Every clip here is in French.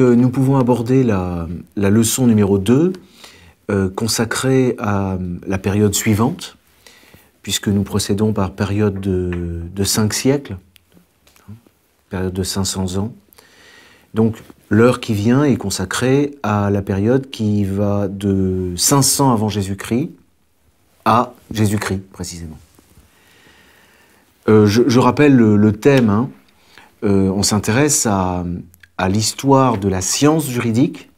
Euh, nous pouvons aborder la, leçon numéro 2 euh, consacrée à euh, la période suivante, puisque nous procédons par période de, de 5 siècles, hein, période de 500 ans. Donc l'heure qui vient est consacrée à la période qui va de 500 avant Jésus-Christ à Jésus-Christ précisément. je, rappelle le, thème, hein. on s'intéresse à à l'histoire de la science juridique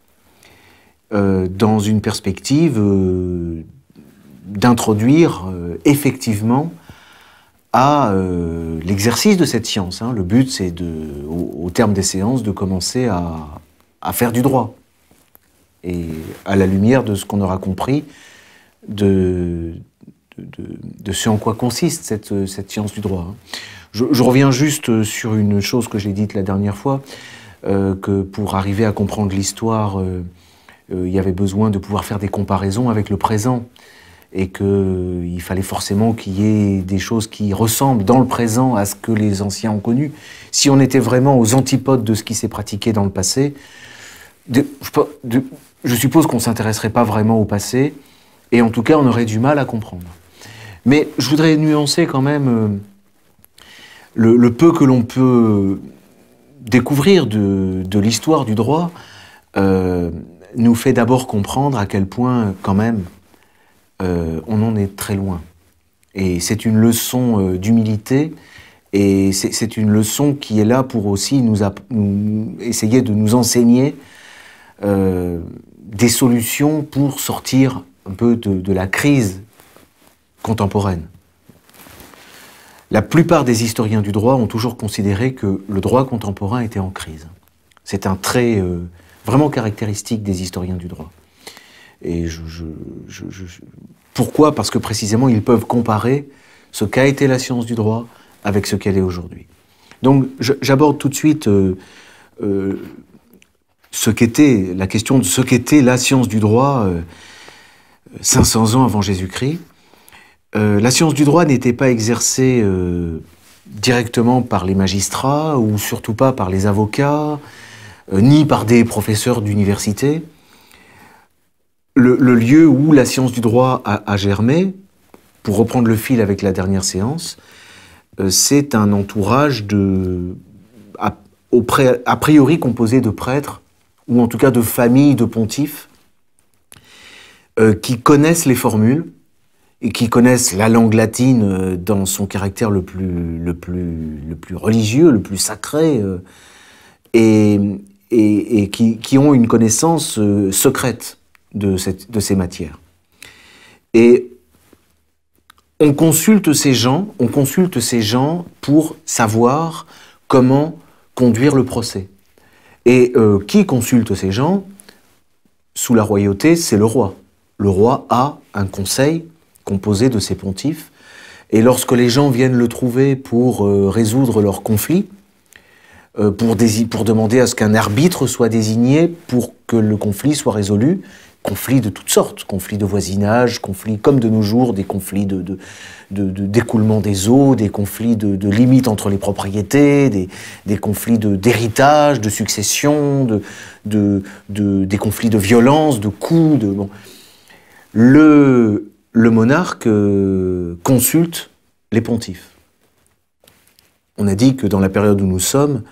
euh, dans une perspective euh, d'introduire euh, effectivement à l'exercice de cette science. Hein. Le but, c'est de, au, terme des séances de commencer à, à, faire du droit. Et à la lumière de ce qu'on aura compris, de, de, ce en quoi consiste cette, cette science du droit. Hein. Je, je, reviens juste sur une chose que j'ai dite la dernière fois. Euh, que pour arriver à comprendre l'histoire, euh, euh, il y avait besoin de pouvoir faire des comparaisons avec le présent et qu'il fallait forcément qu'il y ait des choses qui ressemblent dans le présent à ce que les anciens ont connu. Si on était vraiment aux antipodes de ce qui s'est pratiqué dans le passé, je suppose qu'on ne s'intéresserait pas vraiment au passé, et en tout cas on aurait du mal à comprendre. Mais je voudrais nuancer quand même le peu que l'on peut découvrir de, l'histoire du droit euh, nous fait d'abord comprendre à quel point, quand même, euh, on en est très loin. Et c'est une leçon euh, d'humilité, et c'est une leçon qui est là pour aussi nous, essayer de nous enseigner des solutions pour sortir un peu de la crise contemporaine. La plupart des historiens du droit ont toujours considéré que le droit contemporain était en crise. C'est un trait euh, vraiment caractéristique des historiens du droit. Et je, Pourquoi Parce que précisément, ils peuvent comparer ce qu'a été la science du droit avec ce qu'elle est aujourd'hui. Donc, j'aborde tout de suite euh, euh, ce qu'était la question de ce qu'était la science du droit 500 ans avant Jésus-Christ. Euh, la science du droit n'était pas exercée euh, directement par les magistrats ou surtout pas par les avocats, euh, ni par des professeurs d'université. Le, lieu où la science du droit a, germé, pour reprendre le fil avec la dernière séance, c'est un entourage de, a, a priori composé de prêtres, ou en tout cas de familles de pontifes, qui connaissent les formules, qui connaissent la langue latine euh, dans son caractère le plus, le plus, le plus religieux, le plus sacré, euh, et, et, et qui, qui, ont une connaissance euh, secrète de, cette, de ces matières. Et on consulte ces gens, on consulte ces gens pour savoir comment conduire le procès. Et qui consulte ces gens Sous la royauté, c'est le roi. Le roi a un conseil composé de ces pontifes. Et lorsque les gens viennent le trouver pour euh, résoudre leurs conflits, euh, pour, pour, demander à ce qu'un arbitre soit désigné pour que le conflit soit résolu, conflits de toutes sortes, conflits de voisinage, conflits comme de nos jours, des conflits de, d'écoulement des eaux, des conflits de, limites entre les propriétés, des, des conflits d'héritage, de, succession, de, des conflits de violence, de coups. De, bon. Le le monarque euh, consulte les pontifes. On a dit que dans la période où nous sommes,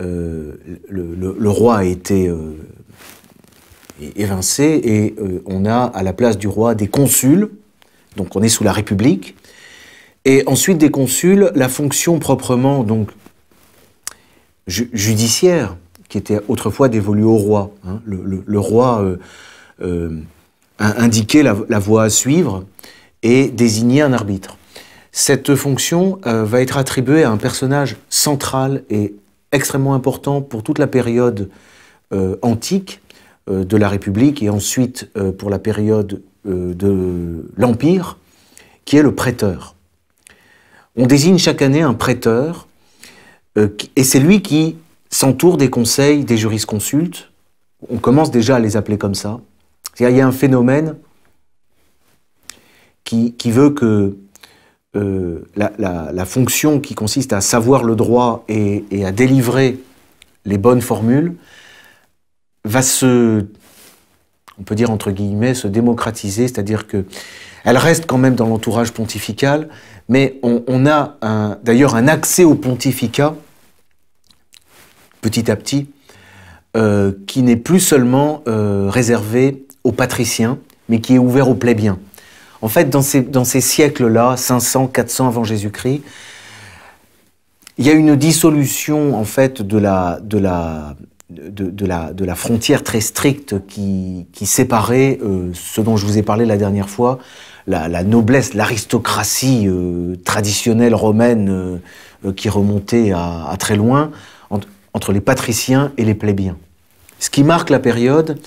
euh, le, roi a été euh, évincé et on a à la place du roi des consuls, donc on est sous la République, et ensuite des consuls, la fonction proprement donc judiciaire, qui était autrefois dévolue au roi. Hein. le, roi indiquer la, voie à suivre et désigner un arbitre. Cette fonction euh, va être attribuée à un personnage central et extrêmement important pour toute la période euh, antique euh, de la République et ensuite pour la période de l'Empire, qui est le prêteur. On désigne chaque année un prêteur et c'est lui qui s'entoure des conseils des jurisconsultes. On commence déjà à les appeler comme ça, il y a un phénomène qui, veut que euh, la, fonction qui consiste à savoir le droit et, à délivrer les bonnes formules va se, on peut dire entre guillemets, se démocratiser, c'est-à-dire que elle reste quand même dans l'entourage pontifical, mais on, a d'ailleurs un accès au pontificat petit à petit euh, qui n'est plus seulement euh, réservé aux patriciens, mais qui est ouvert aux plébiens. En fait, dans ces, dans ces siècles-là, 500, 400 avant Jésus-Christ, il y a une dissolution en fait de la, de la, de, la, frontière très stricte qui, séparait euh, ce dont je vous ai parlé la dernière fois, la, noblesse, l'aristocratie euh, traditionnelle romaine euh, qui remontait à, très loin, entre les patriciens et les plébiens. Ce qui marque la période,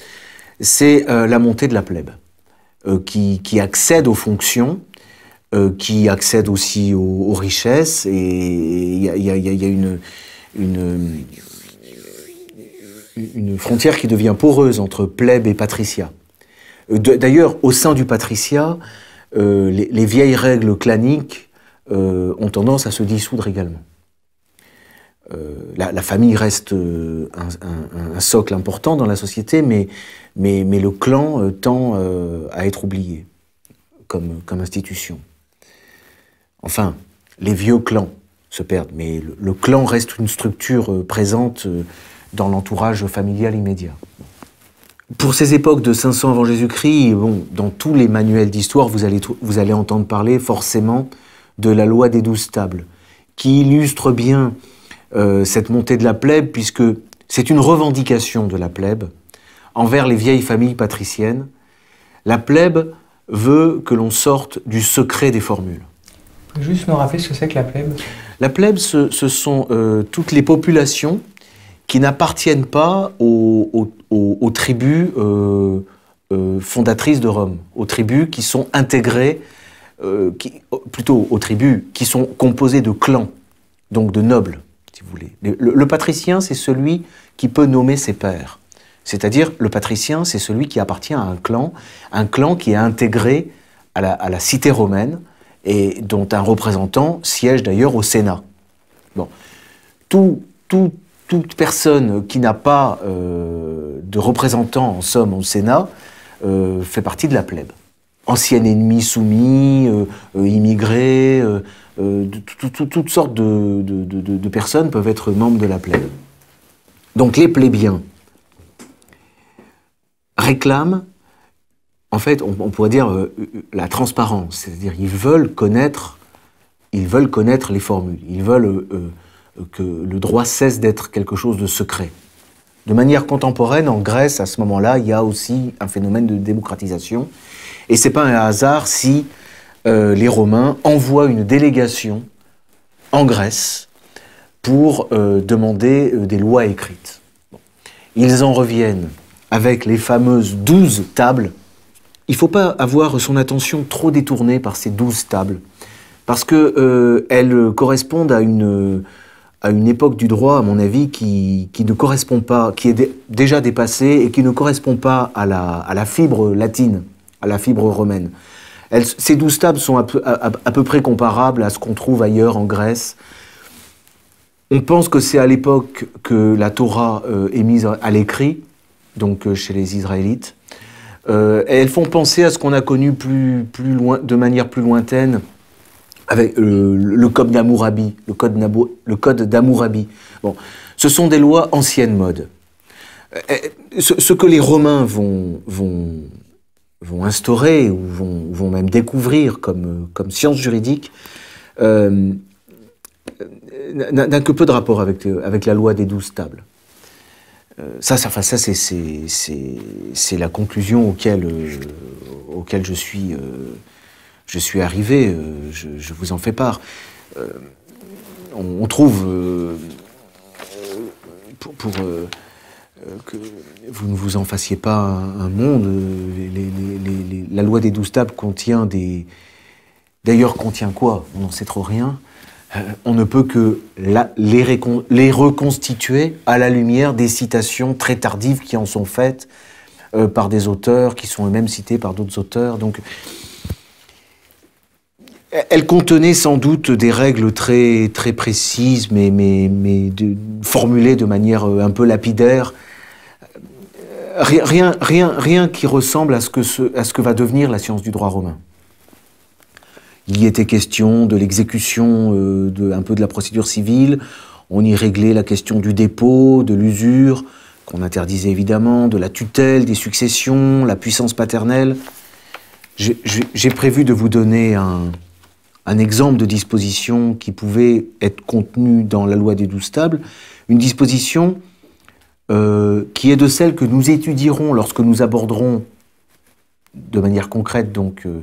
c'est euh, la montée de la plèbe, euh, qui, accède aux fonctions, euh, qui accède aussi aux, richesses, et il y a, une, frontière qui devient poreuse entre plèbe et patricia. D'ailleurs, au sein du patricia, les, vieilles règles claniques ont tendance à se dissoudre également. Euh, la, famille reste euh, un, socle important dans la société, mais, le clan euh, tend à être oublié comme, comme institution. Enfin, les vieux clans se perdent, mais le, clan reste une structure présente dans l'entourage familial immédiat. Pour ces époques de 500 avant Jésus-Christ, bon, dans tous les manuels d'histoire, vous allez, vous allez entendre parler forcément de la loi des douze tables, qui illustre bien euh, cette montée de la plèbe, puisque c'est une revendication de la plèbe envers les vieilles familles patriciennes. La plèbe veut que l'on sorte du secret des formules. Juste me rappeler ce que c'est que la plèbe La plèbe, ce, sont euh, toutes les populations qui n'appartiennent pas aux, tribus euh, fondatrices de Rome, aux tribus qui sont intégrées, plutôt aux tribus qui sont composées de clans, donc de nobles. Le, patricien, c'est celui qui peut nommer ses pères. C'est-à-dire, le patricien, c'est celui qui appartient à un clan, un clan qui est intégré à la, cité romaine et dont un représentant siège d'ailleurs au Sénat. Bon. toute personne qui n'a pas euh, de représentant, en somme, au Sénat, euh, fait partie de la plèbe ancien ennemi soumis, euh, euh, immigrés, euh, toutes sortes de, personnes peuvent être membres de la plèbe. Donc les plébiens réclament, en fait, on, pourrait dire la transparence, c'est-à-dire ils veulent connaître, ils veulent connaître les formules, ils veulent que le droit cesse d'être quelque chose de secret. De manière contemporaine, en Grèce, à ce moment-là, il y a aussi un phénomène de démocratisation et c'est pas un hasard si euh, les Romains envoient une délégation en Grèce pour euh, demander euh, des lois écrites. Ils en reviennent avec les fameuses douze tables. Il ne faut pas avoir son attention trop détournée par ces douze tables, parce qu'elles elles correspondent à une, à une époque du droit, à mon avis, qui, qui ne correspond pas, qui est déjà dépassée et qui ne correspond pas à la, à la fibre latine à la fibre romaine. ces douze tables sont à peu, près comparables à ce qu'on trouve ailleurs en Grèce. On pense que c'est à l'époque que la Torah euh, est mise à l'écrit, donc euh, chez les Israélites. Euh, elles font penser à ce qu'on a connu plus, loin, de manière plus lointaine avec le code d'Amourabi, le d'Amourabi. Bon, ce sont des lois anciennes modes. Ce, ce, que les Romains vont vont instaurer ou vont, même découvrir comme, comme science juridique euh, euh, n'a que peu de rapport avec, euh, avec la loi des douze tables. ça, ça, ça c'est la conclusion auquel, je, suis, je suis arrivé, je, vous en fais part. On, trouve, pour euh, que vous ne vous en fassiez pas un monde. Euh, la loi des douze tables contient des... D'ailleurs, contient quoi On n'en sait trop rien. Euh, on ne peut que les, reconstituer à la lumière des citations très tardives qui en sont faites par des auteurs, qui sont eux-mêmes cités par d'autres auteurs. Donc, elle contenait sans doute des règles très, précises, mais, formulées de manière un peu lapidaire, rien, rien, rien, qui ressemble à ce, que va devenir la science du droit romain. Il y était question de l'exécution, euh, de, un peu de la procédure civile. On y réglait la question du dépôt, de l'usure, qu'on interdisait évidemment, de la tutelle, des successions, la puissance paternelle. J'ai prévu de vous donner un exemple de disposition qui pouvait être contenue dans la loi des douze tables, une disposition euh, qui est de celle que nous étudierons lorsque nous aborderons de manière concrète donc euh,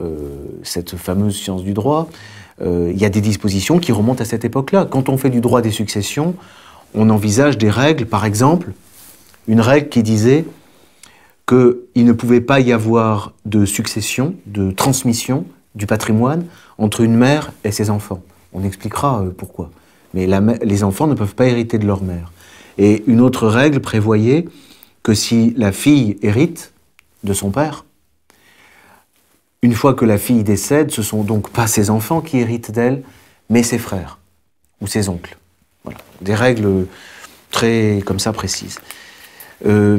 euh, cette fameuse science du droit, il y a des dispositions qui remontent à cette époque-là. Quand on fait du droit des successions, on envisage des règles, par exemple, une règle qui disait qu'il ne pouvait pas y avoir de succession, de transmission du patrimoine entre une mère et ses enfants. On expliquera pourquoi. Mais les enfants ne peuvent pas hériter de leur mère. Et une autre règle prévoyait que si la fille hérite de son père, une fois que la fille décède, ce sont donc pas ses enfants qui héritent d'elle, mais ses frères ou ses oncles. Voilà, des règles très comme ça précises. Euh,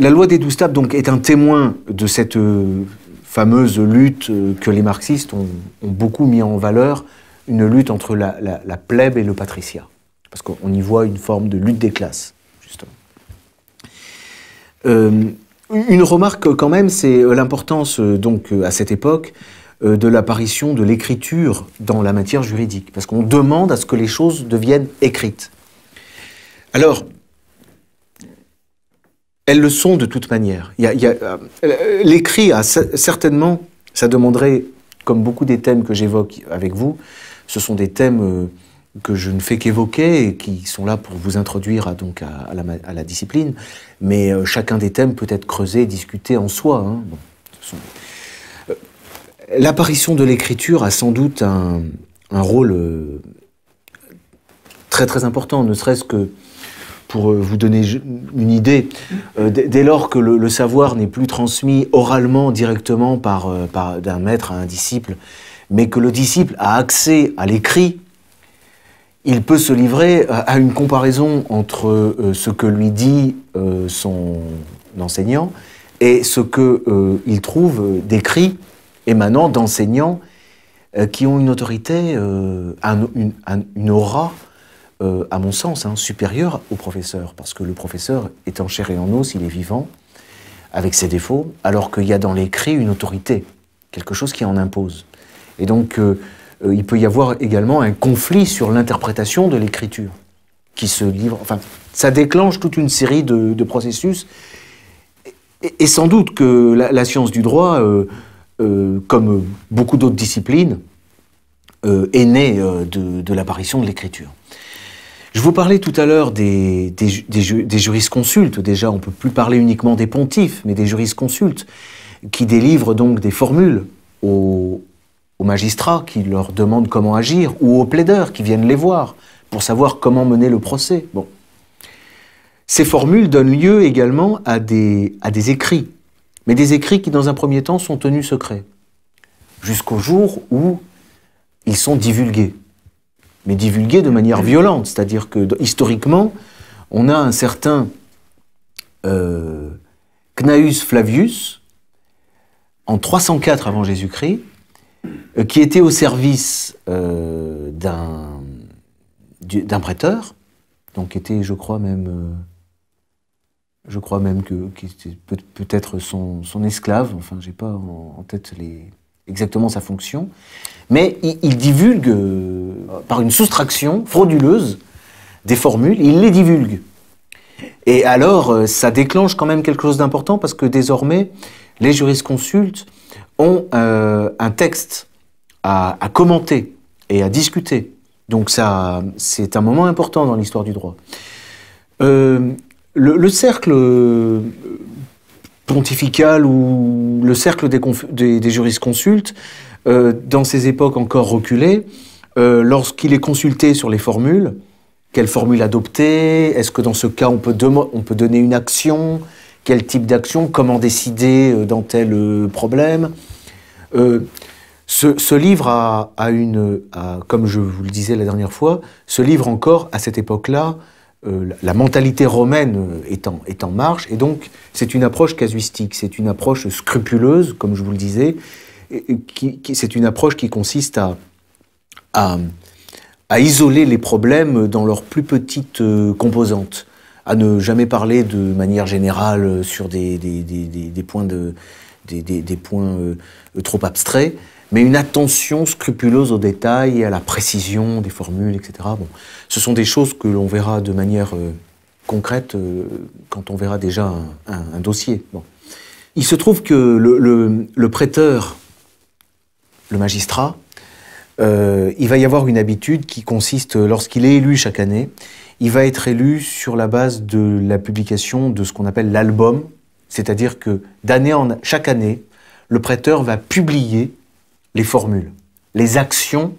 la loi des douze tables donc est un témoin de cette euh, fameuse lutte euh, que les marxistes ont, beaucoup mis en valeur, une lutte entre la, la plèbe et le patriciat parce qu'on y voit une forme de lutte des classes, justement. Euh, une remarque quand même, c'est euh, l'importance euh, donc à cette époque de l'apparition de l'écriture dans la matière juridique, parce qu'on demande à ce que les choses deviennent écrites. Alors, elles le sont de toute manière. L'écrit a certainement, ça demanderait, comme beaucoup des thèmes que j'évoque avec vous, ce sont des thèmes que je ne fais qu'évoquer et qui sont là pour vous introduire hein, à, donc, à, la, discipline. Mais euh, chacun des thèmes peut être creusé discuté en soi. Hein. Euh, l'apparition de l'écriture a sans doute un, rôle euh, très très important, ne serait-ce que pour vous donner une idée, dès lors que le, le savoir n'est plus transmis oralement directement par, par d'un maître à un disciple, mais que le disciple a accès à l'écrit il peut se livrer euh, à une comparaison entre euh, ce que lui dit euh, son enseignant et ce qu'il trouve décrit émanant d'enseignants qui ont une autorité, une, aura, à mon sens, hein, supérieure au professeur, parce que le professeur est en chair et en os, il est vivant, avec ses défauts, alors qu'il y a dans l'écrit une autorité, quelque chose qui en impose. Et donc, euh, il peut y avoir également un conflit sur l'interprétation de l'écriture qui se livre. Enfin, ça déclenche toute une série de, processus. Et, sans doute que la, science du droit, euh, euh, comme beaucoup d'autres disciplines, est née de, l'apparition de l'écriture. Je vous parlais tout à l'heure des, des, des, jurisconsultes. Déjà, on ne peut plus parler uniquement des pontifs, mais des jurisconsultes qui délivrent donc des formules aux, aux magistrats qui leur demandent comment agir, ou aux plaideurs qui viennent les voir pour savoir comment mener le procès. Bon. Ces formules donnent lieu également à des, à des écrits, mais des écrits qui dans un premier temps sont tenus secrets, jusqu'au jour où ils sont divulgués, mais divulgués de manière violente, c'est-à-dire que historiquement, on a un certain Cnaeus euh, Flavius, en 304 avant Jésus-Christ, euh, qui était au service euh, d'un, prêteur, donc était, je crois même, euh, je crois même que peut-être son, esclave. Enfin, j'ai pas en, tête exactement sa fonction, mais il, divulgue par une soustraction frauduleuse des formules. Il les divulgue. Et alors, ça déclenche quand même quelque chose d'important parce que désormais, les juristes consultent, ont euh, un texte à, commenter et à discuter. Donc ça, c'est un moment important dans l'histoire du droit. Euh, le, cercle euh, pontifical ou le cercle des, juristes consultes, jurisconsultes, dans ces époques encore reculées, lorsqu'il est consulté sur les formules, quelle formule adopter Est-ce que dans ce cas, on peut donner une action quel type d'action, comment décider euh, dans tel euh, problème. Euh, ce, livre a, une, comme je vous le disais la dernière fois, ce livre encore à cette époque-là, la, mentalité romaine est en, marche, et donc c'est une approche casuistique, c'est une approche scrupuleuse, comme je vous le disais, qui, c'est une approche qui consiste à, isoler les problèmes dans leurs plus petites composantes à ne jamais parler de manière générale sur des, des, des, des points, de, des, points euh, trop abstraits, mais une attention scrupuleuse aux détails à la précision des formules, etc. Bon, ce sont des choses que l'on verra de manière euh, concrète euh, quand on verra déjà un, dossier. Bon. Il se trouve que le, le, le prêteur, le magistrat, il va y avoir une habitude qui consiste, lorsqu'il est élu chaque année, il va être élu sur la base de la publication de ce qu'on appelle l'album, c'est-à-dire que d'année en chaque année, le prêteur va publier les formules, les actions,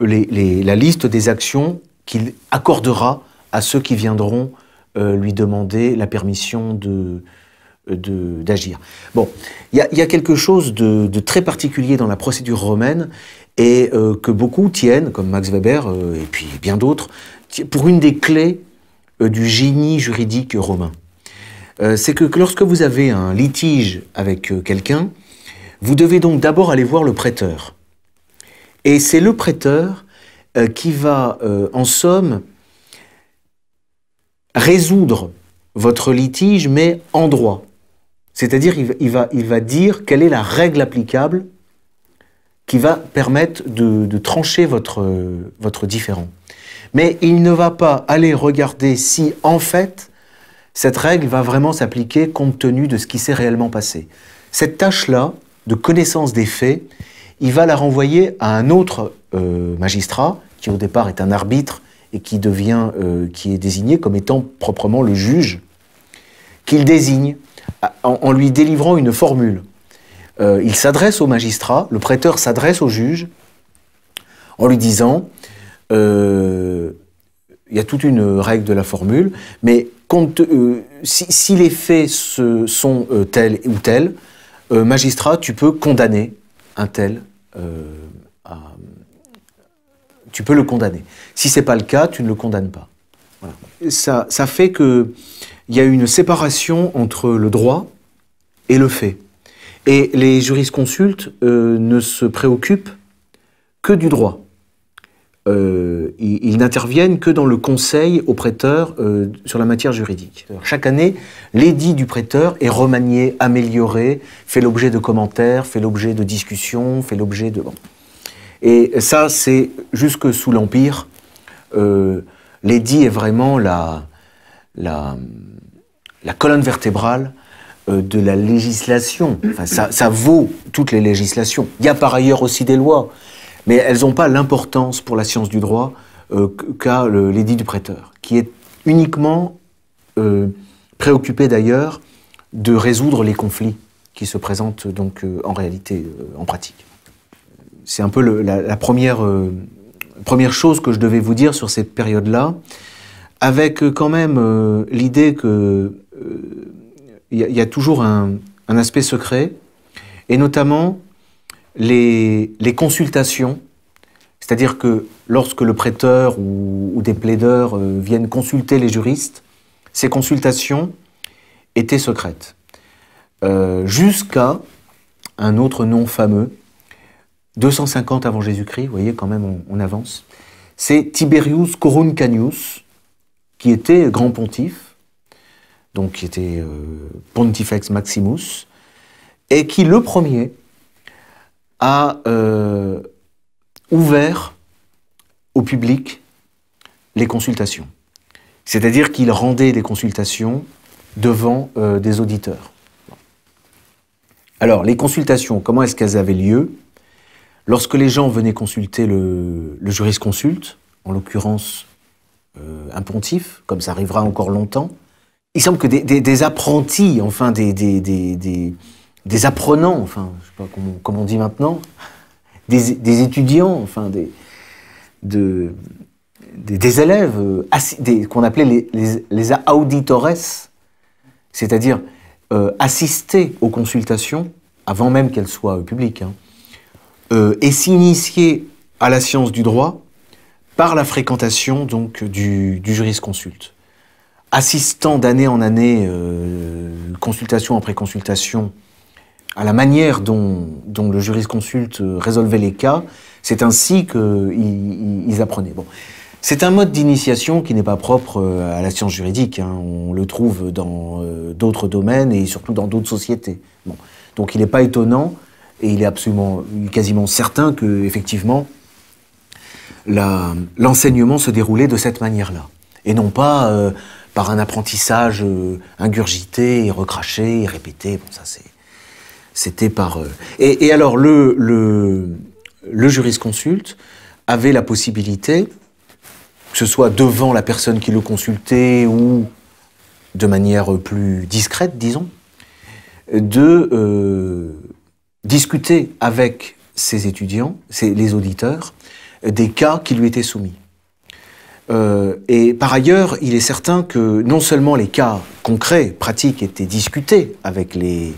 la liste des actions qu'il accordera à ceux qui viendront euh, lui demander la permission euh, de, d'agir. Bon, il y, a quelque chose de, très particulier dans la procédure romaine, et euh, que beaucoup tiennent, comme Max Weber euh, et puis bien d'autres, pour une des clés euh, du génie juridique romain. C'est que, lorsque vous avez un litige avec quelqu'un, vous devez donc d'abord aller voir le prêteur. Et c'est le prêteur qui va, en somme, résoudre votre litige, mais en droit. C'est-à-dire, il va dire quelle est la règle applicable qui va permettre de, trancher votre, votre différent. Mais il ne va pas aller regarder si, en fait, cette règle va vraiment s'appliquer compte tenu de ce qui s'est réellement passé. Cette tâche-là, de connaissance des faits, il va la renvoyer à un autre euh, magistrat, qui au départ est un arbitre et qui devient, euh, qui est désigné comme étant proprement le juge, qu'il désigne en lui délivrant une formule. Euh, il s'adresse au magistrat, le prêteur s'adresse au juge en lui disant, euh, il y a toute une règle de la formule, mais euh, si, les faits se, sont tels ou tels, magistrat, tu peux condamner un tel tu peux le condamner. Si c'est pas le cas, tu ne le condamnes pas. Ça, fait que il y a une séparation entre le droit et le fait. Et les jurisconsultes euh, ne se préoccupent que du droit. Euh, ils, n'interviennent que dans le conseil au prêteur euh, sur la matière juridique. Chaque année, l'édit du prêteur est remanié, amélioré, fait l'objet de commentaires, fait l'objet de discussions, fait l'objet de... Et ça, c'est jusque sous l'Empire, l'édit est vraiment la colonne vertébrale euh, de la législation. ça, vaut toutes les législations. Il y a par ailleurs aussi des lois, mais elles n'ont pas l'importance pour la science du droit euh, qu'a l'édit du prêteur, qui est uniquement euh, préoccupé d'ailleurs de résoudre les conflits qui se présentent donc euh, en réalité, en pratique. C'est un peu la, la première, première chose que je devais vous dire sur cette période-là, avec quand même l'idée que il y, a toujours un, aspect secret, et notamment les, consultations. C'est-à-dire que lorsque le prêteur ou, des plaideurs euh, viennent consulter les juristes, ces consultations étaient secrètes. Euh, jusqu'à un autre nom fameux, 250 avant Jésus-Christ, vous voyez quand même on, on avance, c'est Tiberius Coruncanius, qui était grand pontife, donc qui était euh, Pontifex Maximus, et qui, le premier, a euh, ouvert au public les consultations. C'est-à-dire qu'il rendait des consultations devant euh, des auditeurs. Alors, les consultations, comment est-ce qu'elles avaient lieu Lorsque les gens venaient consulter le, jurisconsulte, en l'occurrence un pontife, comme ça arrivera encore longtemps, il semble que des, apprentis, enfin des, des, apprenants, enfin, je sais pas comment, comment on dit maintenant, des, étudiants, enfin des, de, des, élèves euh, qu'on appelait les, les, auditores, c'est-à-dire euh, assister aux consultations avant même qu'elles soient euh, publiques, hein. et s'initier à la science du droit par la fréquentation donc du, du jurisconsulte assistant d'année en année, euh, consultation après consultation, à la manière dont, le le consulte euh, résolvait les cas, c'est ainsi qu'ils apprenaient. Bon. C'est un mode d'initiation qui n'est pas propre euh, à la science juridique. Hein. On le trouve dans d'autres domaines et surtout dans d'autres sociétés. Donc il n'est pas étonnant et il est absolument, quasiment certain que effectivement l'enseignement se déroulait de cette manière-là et non pas par un apprentissage euh, ingurgité et recraché et répété. Bon, ça, c'est, c'était par. Euh, et, alors, le, le, jurisconsulte avait la possibilité, que ce soit devant la personne qui le consultait ou de manière plus discrète, disons, de euh, discuter avec ses étudiants, les auditeurs, des cas qui lui étaient soumis. Euh, et par ailleurs, il est certain que non seulement les cas concrets, pratiques étaient discutés avec les,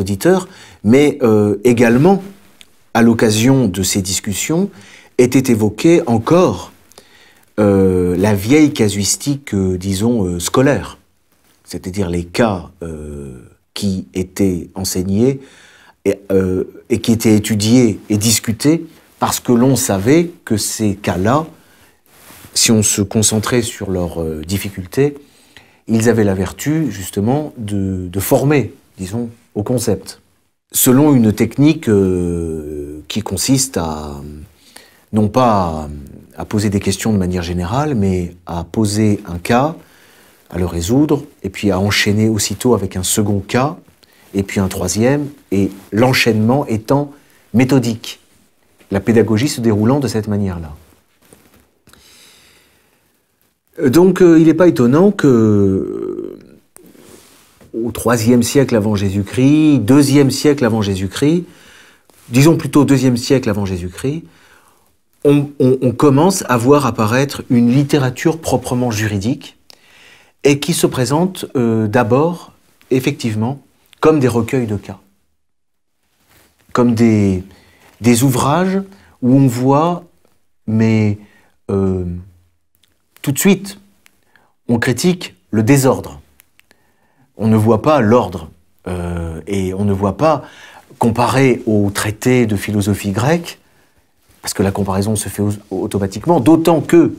auditeurs, mais euh, également, à l'occasion de ces discussions, était évoquée encore euh, la vieille casuistique, disons, scolaire, c'est-à-dire les cas qui étaient enseignés et qui étaient étudiés et discutés parce que l'on savait que ces cas-là si on se concentrait sur leurs euh, difficultés, ils avaient la vertu justement de, former, disons, au concept, selon une technique euh, qui consiste à, non pas à, poser des questions de manière générale, mais à poser un cas, à le résoudre, et puis à enchaîner aussitôt avec un second cas, et puis un troisième, et l'enchaînement étant méthodique, la pédagogie se déroulant de cette manière-là. Donc euh, il n'est pas étonnant que au IIIe siècle avant Jésus-Christ, deuxième siècle avant Jésus-Christ, disons plutôt deuxième siècle avant Jésus-Christ, on, commence à voir apparaître une littérature proprement juridique et qui se présente euh, d'abord, effectivement, comme des recueils de cas, comme des, des ouvrages où on voit, mais euh, tout de suite, on critique le désordre. On ne voit pas l'ordre euh, et on ne voit pas, comparé aux traités de philosophie grecque, parce que la comparaison se fait automatiquement, d'autant que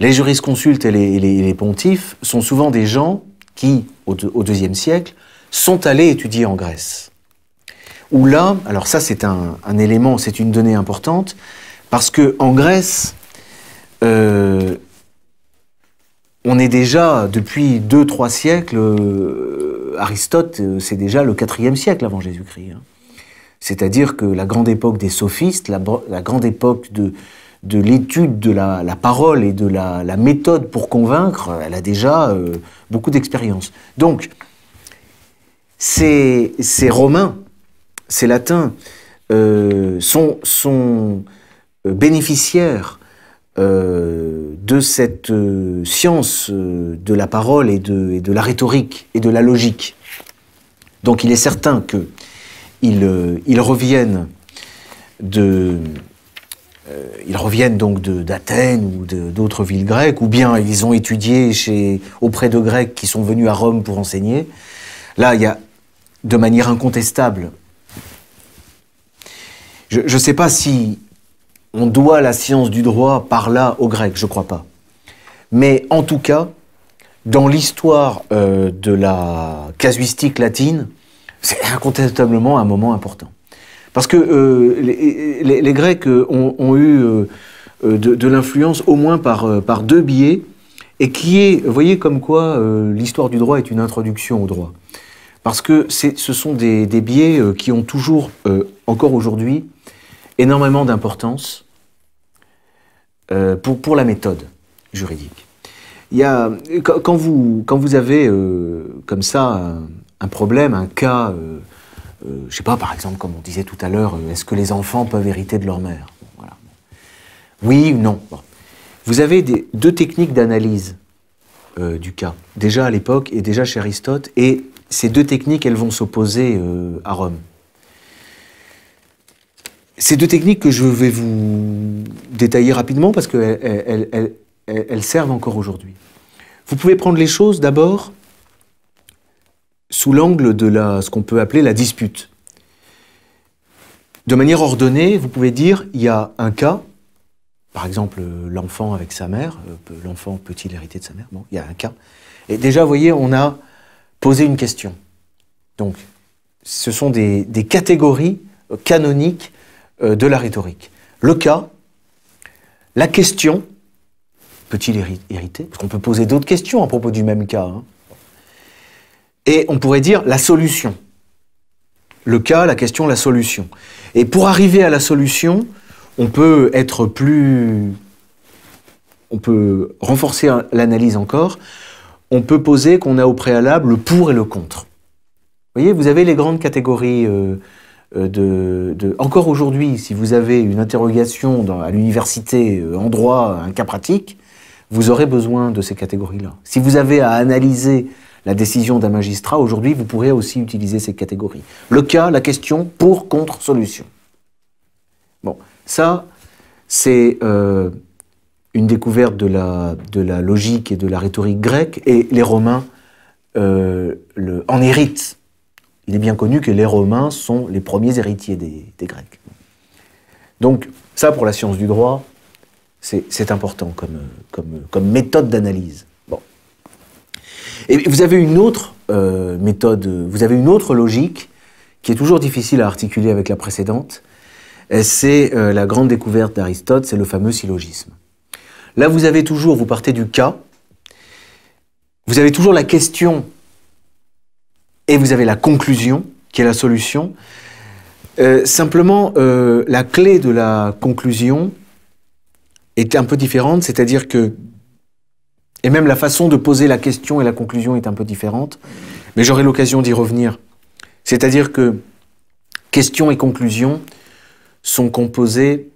les jurisconsultes et les, pontifs pontifes sont souvent des gens qui, au, IIe siècle, sont allés étudier en Grèce. Où là, alors ça c'est un, un élément, c'est une donnée importante, parce qu'en Grèce, euh, on est déjà, depuis deux, trois siècles, euh, Aristote, euh, c'est déjà le quatrième siècle avant Jésus-Christ. Hein. C'est-à-dire que la grande époque des sophistes, la, grande époque de, de l'étude de la, parole et de la, méthode pour convaincre, elle a déjà beaucoup d'expérience. Donc, ces, Romains, ces Latins, sont, sont bénéficiaires euh, de cette euh, science euh, de la parole et de, la rhétorique et de la logique. Donc il est certain que ils reviennent de ils reviennent donc d'Athènes ou d'autres villes grecques, ou bien ils ont étudié chez, auprès de Grecs qui sont venus à Rome pour enseigner. Là, il y a de manière incontestable. Je ne sais pas si on doit la science du droit par là aux Grecs, je crois pas. Mais en tout cas, dans l'histoire euh, de la casuistique latine, c'est incontestablement un moment important. Parce que euh, les, Grecs euh, ont, eu de, l'influence au moins par, par deux biais, et qui est, voyez comme quoi l'histoire du droit est une introduction au droit. Parce que ce sont des biais qui ont toujours, encore aujourd'hui, énormément d'importance euh, pour, pour la méthode juridique. Il y a, quand, vous, quand vous avez euh, comme ça un, problème, un cas, euh, je ne sais pas, par exemple, comme on disait tout à l'heure, est-ce que les enfants peuvent hériter de leur mère Oui ou non Vous avez deux techniques d'analyse du cas, déjà à l'époque et déjà chez Aristote, et ces deux techniques, elles vont s'opposer à Rome. Ces deux techniques que je vais vous détailler rapidement parce qu'elles elles, servent encore aujourd'hui. Vous pouvez prendre les choses d'abord sous l'angle de la, ce qu'on peut appeler la dispute. De manière ordonnée, vous pouvez dire il y a un cas, par exemple l'enfant avec sa mère, euh, l'enfant peut-il hériter de sa mère Bon, il y a un cas. Et déjà, vous voyez, on a posé une question. Donc, ce sont des catégories canoniques euh, de la rhétorique. Le cas, la question, peut-il hériter Parce qu'on peut poser d'autres questions à propos du même cas. Hein. Et on pourrait dire la solution. Le cas, la question, la solution. Et pour arriver à la solution, on peut être plus... On peut renforcer l'analyse encore. On peut poser qu'on a au préalable le pour et le contre. Vous voyez, vous avez les grandes catégories euh, euh, de, encore aujourd'hui, si vous avez une interrogation à l'université euh, en droit, un cas pratique, vous aurez besoin de ces catégories-là. Si vous avez à analyser la décision d'un magistrat, aujourd'hui, vous pourrez aussi utiliser ces catégories. Le cas, la question, pour, contre, solution. Bon, ça, c'est euh, une découverte de la, logique et de la rhétorique grecque, et les Romains en héritent il est bien connu que les Romains sont les premiers héritiers des, Grecs. Donc ça, pour la science du droit, c'est important comme, méthode d'analyse. Bon. Et vous avez une autre euh, méthode, vous avez une autre logique qui est toujours difficile à articuler avec la précédente. C'est euh, la grande découverte d'Aristote, c'est le fameux syllogisme. Là, vous avez toujours, vous partez du cas, vous avez toujours la question et vous avez la conclusion, qui est la solution. Euh, simplement, euh, la clé de la conclusion est un peu différente, c'est-à-dire que, et même la façon de poser la question et la conclusion est un peu différente, mais j'aurai l'occasion d'y revenir. C'est-à-dire que question et conclusion sont composées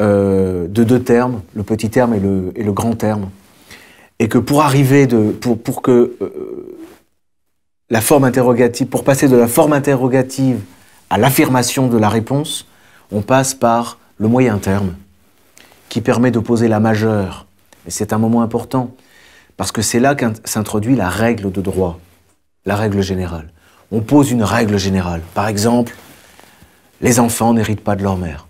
euh, de deux termes, le petit terme et le, grand terme. Et que pour arriver de, pour que la forme interrogative, pour passer de la forme interrogative à l'affirmation de la réponse, on passe par le moyen terme, qui permet de poser la majeure. Et c'est un moment important, parce que c'est là qu'introduit la règle de droit, la règle générale. On pose une règle générale. Par exemple, les enfants n'héritent pas de leur mère.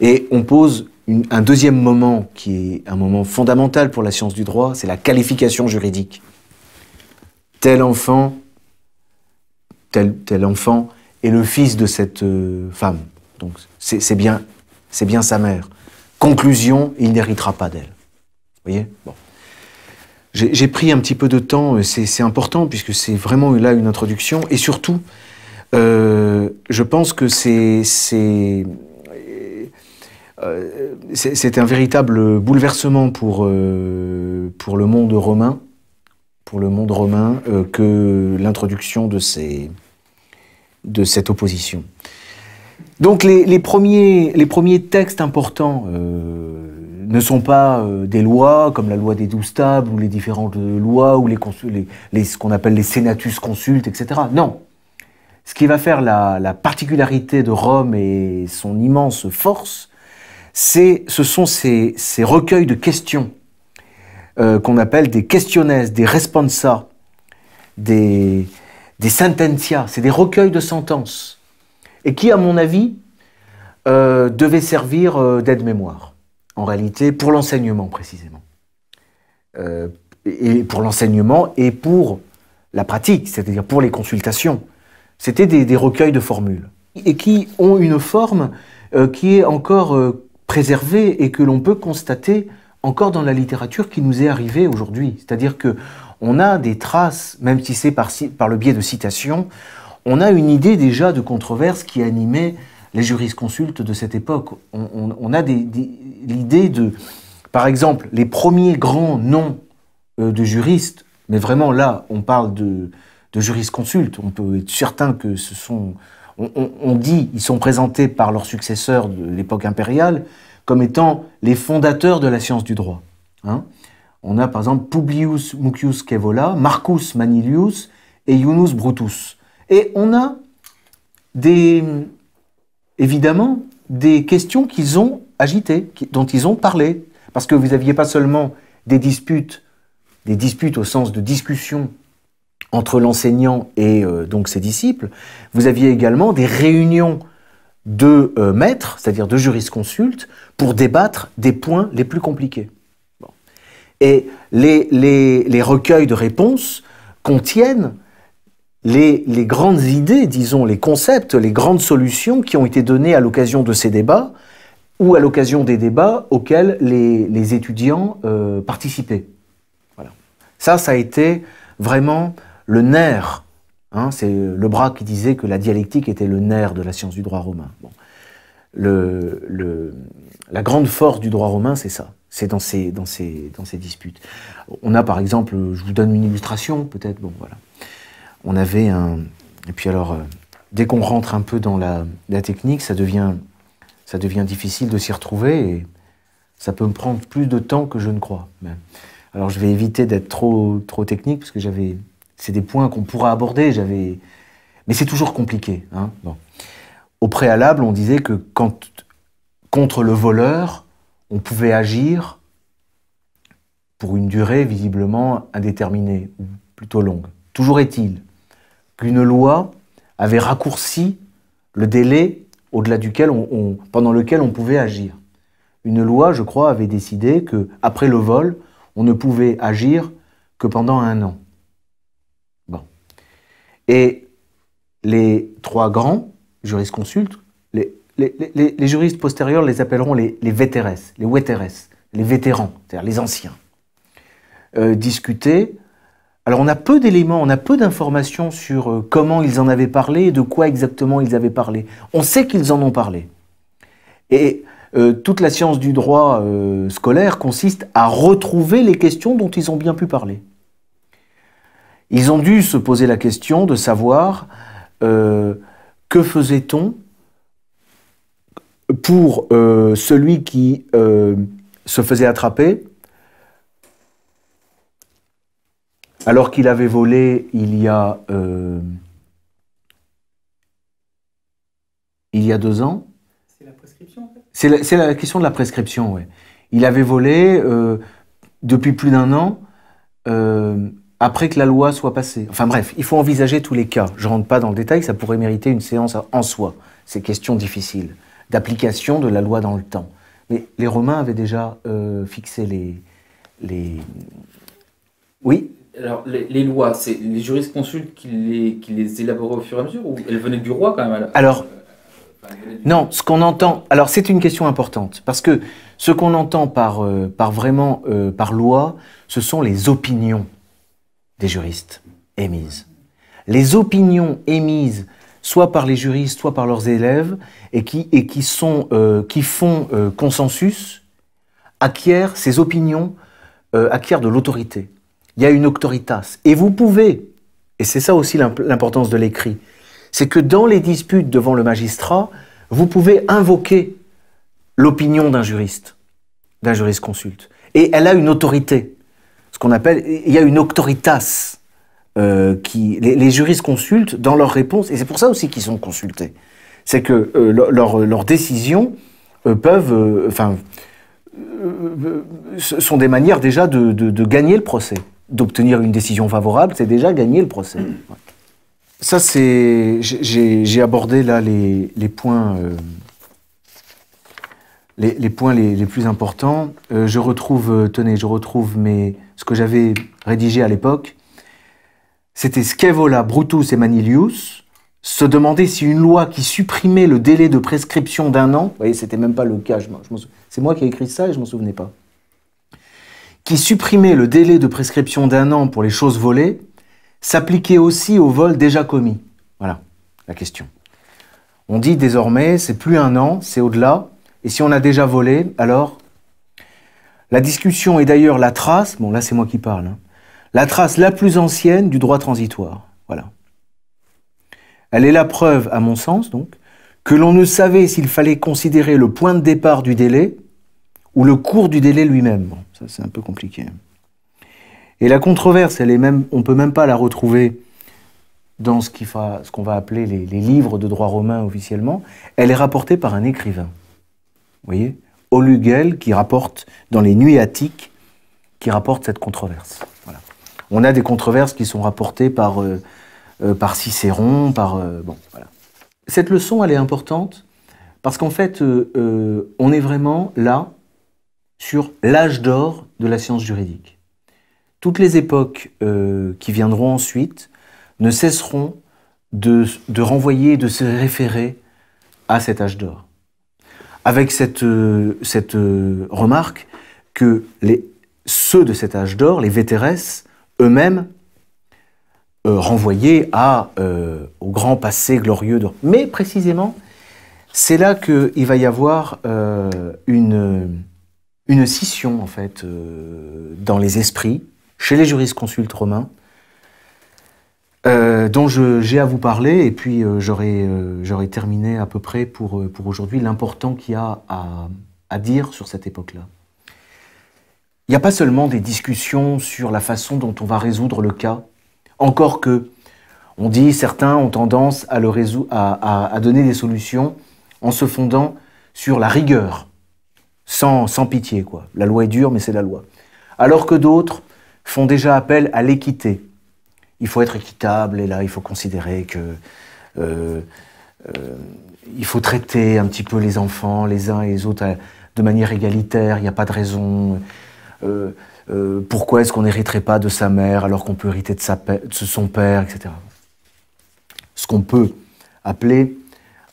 Et on pose un deuxième moment qui est un moment fondamental pour la science du droit, c'est la qualification juridique tel enfant, tel, enfant est le fils de cette euh, femme. Donc c'est bien, c'est bien sa mère. Conclusion, il n'héritera pas d'elle. Vous voyez J'ai pris un petit peu de temps, euh, c'est important puisque c'est vraiment là une introduction. Et surtout, euh, je pense que c'est un véritable bouleversement pour, pour le monde romain pour le monde romain euh, que l'introduction de, ces, de cette opposition. Donc les, les, premiers, les premiers, textes importants euh, ne sont pas euh, des lois comme la loi des douze tables ou les différentes lois ou les, les, les ce qu'on appelle les senatus consultes, etc. Non. Ce qui va faire la, la particularité de Rome et son immense force, ce sont ces, ces recueils de questions euh, qu'on appelle des questionnaires, des responsa, des, des sententia, c'est des recueils de sentences, et qui, à mon avis, euh, devaient servir euh, d'aide-mémoire, en réalité, pour l'enseignement précisément. et pour l'enseignement et pour la pratique, c'est-à-dire pour les consultations. C'était des, recueils de formules, et qui ont une forme qui est encore préservée et que l'on peut constater encore dans la littérature qui nous est arrivée aujourd'hui. C'est-à-dire que on a des traces, même si c'est par, le biais de citations, on a une idée déjà de controverses qui animaient les juristes jurisconsultes de cette époque. On, a l'idée de, par exemple, les premiers grands noms euh, de juristes, mais vraiment là, on parle de, juristes jurisconsultes, on peut être certain que ce sont... on dit, ils sont présentés par leurs successeurs de l'époque impériale, comme étant les fondateurs de la science du droit. Hein. On a par exemple Publius Mucius Kevola, Marcus Manilius et Iunus Brutus. Et on a des, évidemment des questions qu'ils ont agitées, dont ils ont parlé. Parce que vous n'aviez pas seulement des disputes, des disputes au sens de discussion entre l'enseignant et euh, donc ses disciples, vous aviez également des réunions de euh, maîtres, c'est-à-dire de jurisconsultes, pour débattre des points les plus compliqués. Et les, les, recueils de réponses contiennent les, grandes idées, disons, les concepts, les grandes solutions qui ont été données à l'occasion de ces débats ou à l'occasion des débats auxquels les, étudiants euh, participaient. Voilà. Ça, ça a été vraiment le nerf Hein, c'est le bras qui disait que la dialectique était le nerf de la science du droit romain. Bon. la grande force du droit romain, c'est ça. C'est dans ces, dans, ces, disputes. On a par exemple, je vous donne une illustration peut-être, bon voilà. On avait un. Et puis alors, euh, dès qu'on rentre un peu dans la, technique, ça devient, ça devient difficile de s'y retrouver et ça peut me prendre plus de temps que je ne crois. Alors je vais éviter d'être trop, trop technique parce que j'avais c'est des points qu'on pourra aborder. J'avais, mais c'est toujours compliqué. Hein. Au préalable, on disait que quand contre le voleur, on pouvait agir pour une durée visiblement indéterminée ou plutôt longue. Toujours est-il qu'une loi avait raccourci le délai au-delà duquel pendant lequel on pouvait agir. Une loi, je crois, avait décidé que après le vol, on ne pouvait agir que pendant un an. Et les trois grands juristes les, les, les, juristes postérieurs les appelleront les, les les vétéresses, les vétérans, c'est-à-dire les anciens, euh, discuter. Alors on a peu d'éléments, on a peu d'informations sur euh, comment ils en avaient parlé et de quoi exactement ils avaient parlé. On sait qu'ils en ont parlé. Et euh, toute la science du droit scolaire consiste à retrouver les questions dont ils ont bien pu parler. Ils ont dû se poser la question de savoir euh, que faisait-on pour euh, celui qui euh, se faisait attraper alors qu'il avait volé il y a il y a deux ans. C'est la la, question de la prescription. oui. Il avait volé depuis plus d'un an après que la loi soit passée. Enfin bref, il faut envisager tous les cas. Je ne rentre pas dans le détail, ça pourrait mériter une séance en soi. C'est question difficile d'application de la loi dans le temps. Mais les Romains avaient déjà euh, fixé les, les... Oui alors, les, lois, c'est les juristes qui les, qui les élaboraient au fur et à mesure ou elles venaient du roi quand même Alors, non, ce qu'on entend. Alors, c'est une question importante parce que ce qu'on entend par, euh, par vraiment euh, par loi, ce sont les opinions des juristes émises. Les opinions émises soit par les juristes, soit par leurs élèves, et qui, et qui, sont, euh, qui font euh, consensus, acquièrent ces opinions, euh, acquièrent de l'autorité. Il y a une autoritas. Et vous pouvez, et c'est ça aussi l'importance de l'écrit, c'est que dans les disputes devant le magistrat, vous pouvez invoquer l'opinion d'un juriste, d'un juriste consulte. Et elle a une autorité qu'on appelle, il y a une auctoritas. Euh, qui, les, juristes consultent dans leurs réponses, et c'est pour ça aussi qu'ils sont consultés. C'est que euh, euh, leurs décisions peuvent, enfin, sont des manières déjà de, de, gagner le procès. D'obtenir une décision favorable, c'est déjà gagner le procès. Ça, c'est, j'ai abordé là les, les points. Les, les, points les, plus importants. je retrouve, tenez, je retrouve mes, ce que j'avais rédigé à l'époque, c'était Scaevola, Brutus et Manilius se demandaient si une loi qui supprimait le délai de prescription d'un an, vous voyez, c'était même pas le cas, c'est moi qui ai écrit ça et je m'en souvenais pas, qui supprimait le délai de prescription d'un an pour les choses volées, s'appliquait aussi au vol déjà commis. Voilà la question. On dit désormais, c'est plus un an, c'est au-delà, et si on a déjà volé, alors la discussion est d'ailleurs la trace, bon là c'est moi qui parle, hein, la trace la plus ancienne du droit transitoire. Voilà. Elle est la preuve, à mon sens donc, que l'on ne savait s'il fallait considérer le point de départ du délai ou le cours du délai lui-même. Bon, ça c'est un peu compliqué. Hein. Et la controverse, elle est même, on ne peut même pas la retrouver dans ce qu'on va, va appeler les, les livres de droit romain officiellement. Elle est rapportée par un écrivain. Vous voyez Olugel qui rapporte dans les Nuits attiques, qui rapporte cette controverse. On a des controverses qui sont rapportées par, euh, euh, par Cicéron, par... Euh, bon, Cette leçon, elle est importante parce qu'en fait, on est vraiment là sur l'âge d'or de la science juridique. Toutes les époques qui viendront ensuite ne cesseront de, de renvoyer, de se référer à cet âge d'or avec cette, euh, cette euh, remarque que les, ceux de cet âge d'or, les vétéresses, eux-mêmes, euh, renvoyaient à, au grand passé glorieux. d'or. Mais précisément, c'est là qu'il va y avoir une, une scission, en fait, dans les esprits, chez les jurisconsultes romains, euh, dont j'ai à vous parler, et puis euh, euh, j'aurai terminé à peu près pour, pour aujourd'hui l'important qu'il y a à, dire sur cette époque-là. Il n'y a pas seulement des discussions sur la façon dont on va résoudre le cas, encore que, on dit, certains ont tendance à, le à, donner des solutions en se fondant sur la rigueur, sans, sans pitié, quoi. La loi est dure, mais c'est la loi. Alors que d'autres font déjà appel à l'équité, il faut être équitable et là, il faut considérer que euh, euh, il faut traiter un petit peu les enfants, les uns et les autres, euh, de manière égalitaire. Il n'y a pas de raison. pourquoi est-ce qu'on n'hériterait pas de sa mère alors qu'on peut hériter de, sa, de son père, etc. Ce qu'on peut appeler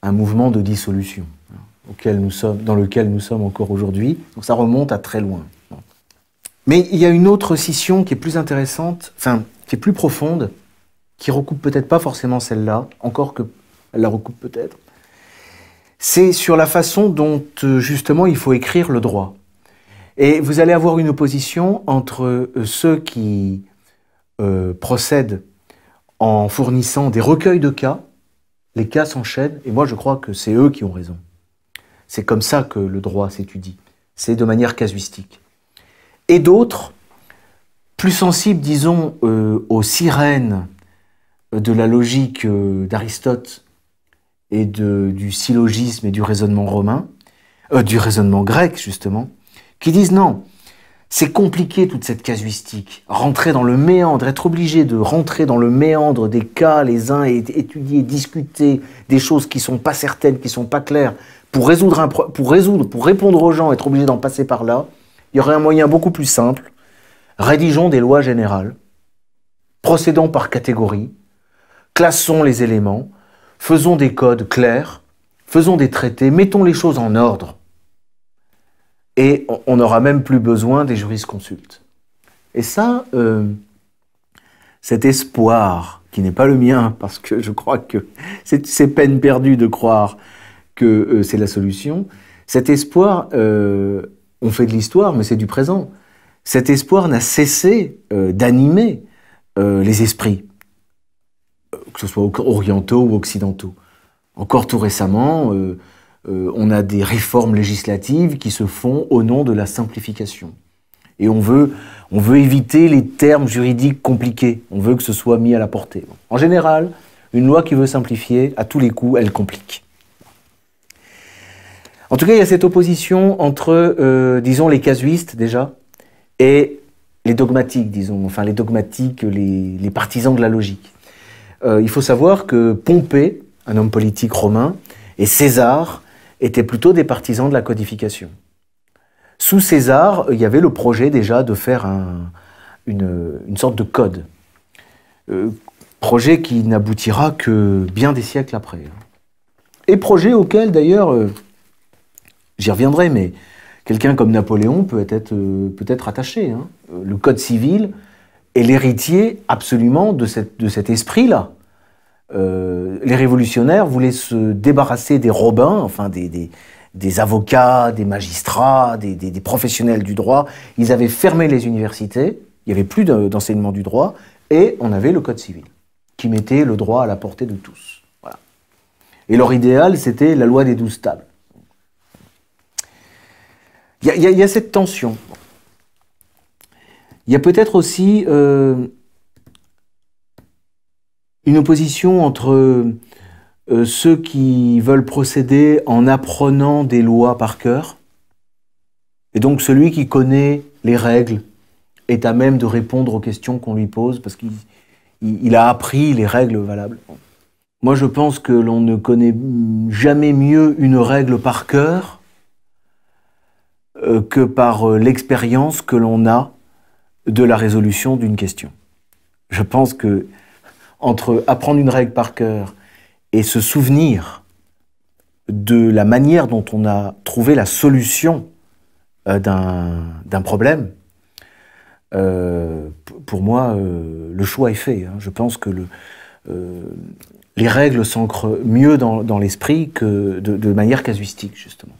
un mouvement de dissolution hein, auquel nous sommes, dans lequel nous sommes encore aujourd'hui. Donc ça remonte à très loin. Mais il y a une autre scission qui est plus intéressante, enfin qui est plus profonde, qui recoupe peut-être pas forcément celle-là, encore que elle la recoupe peut-être, c'est sur la façon dont euh, justement il faut écrire le droit. Et vous allez avoir une opposition entre euh, ceux qui euh, procèdent en fournissant des recueils de cas, les cas s'enchaînent, et moi je crois que c'est eux qui ont raison. C'est comme ça que le droit s'étudie, c'est de manière casuistique. Et d'autres plus sensible, disons, euh, aux sirènes de la logique euh, d'Aristote et de, du syllogisme et du raisonnement romain, euh, du raisonnement grec justement, qui disent non, c'est compliqué toute cette casuistique, rentrer dans le méandre, être obligé de rentrer dans le méandre des cas les uns et étudier, discuter des choses qui sont pas certaines, qui sont pas claires, pour résoudre, pour résoudre, pour répondre aux gens, être obligé d'en passer par là, il y aurait un moyen beaucoup plus simple Rédigeons des lois générales, procédons par catégorie, classons les éléments, faisons des codes clairs, faisons des traités, mettons les choses en ordre. Et on n'aura même plus besoin des jurisconsultes. Et ça, euh, cet espoir, qui n'est pas le mien, parce que je crois que c'est peine perdue de croire que euh, c'est la solution, cet espoir, euh, on fait de l'histoire, mais c'est du présent cet espoir n'a cessé euh, d'animer euh, les esprits, euh, que ce soit orientaux ou occidentaux. Encore tout récemment, on a des réformes législatives qui se font au nom de la simplification. Et on veut, on veut éviter les termes juridiques compliqués. On veut que ce soit mis à la portée. En général, une loi qui veut simplifier, à tous les coups, elle complique. En tout cas, il y a cette opposition entre, disons, les casuistes déjà, et les dogmatiques, disons, enfin les dogmatiques, les, partisans de la logique. Euh, il faut savoir que Pompée, un homme politique romain, et César étaient plutôt des partisans de la codification. Sous César, il y avait le projet déjà de faire un, une, sorte de code. Euh, projet qui n'aboutira que bien des siècles après. Hein. Et projet auquel, d'ailleurs, euh, j'y reviendrai, mais quelqu'un comme Napoléon peut être, euh, peut être attaché. Hein. Euh, le Code civil est l'héritier absolument de, cet esprit-là. Euh, les révolutionnaires voulaient se débarrasser des robins, enfin des, avocats, des magistrats, des, professionnels du droit. Ils avaient fermé les universités, il n'y avait plus d'enseignement du droit, et on avait le Code civil, qui mettait le droit à la portée de tous. Et leur idéal, c'était la loi des douze tables. Il y, a cette tension. Il y a peut-être aussi euh, une opposition entre euh, ceux qui veulent procéder en apprenant des lois par cœur, et donc celui qui connaît les règles est à même de répondre aux questions qu'on lui pose parce qu'il a appris les règles valables. Moi, je pense que l'on ne connaît jamais mieux une règle par cœur euh, que par euh, l'expérience que l'on a de la résolution d'une question. Je pense que entre apprendre une règle par cœur et se souvenir de la manière dont on a trouvé la solution euh, d'un problème, pour moi, le choix est fait. Hein. Je pense que les règles s'ancrent mieux dans, l'esprit que de manière casuistique, justement.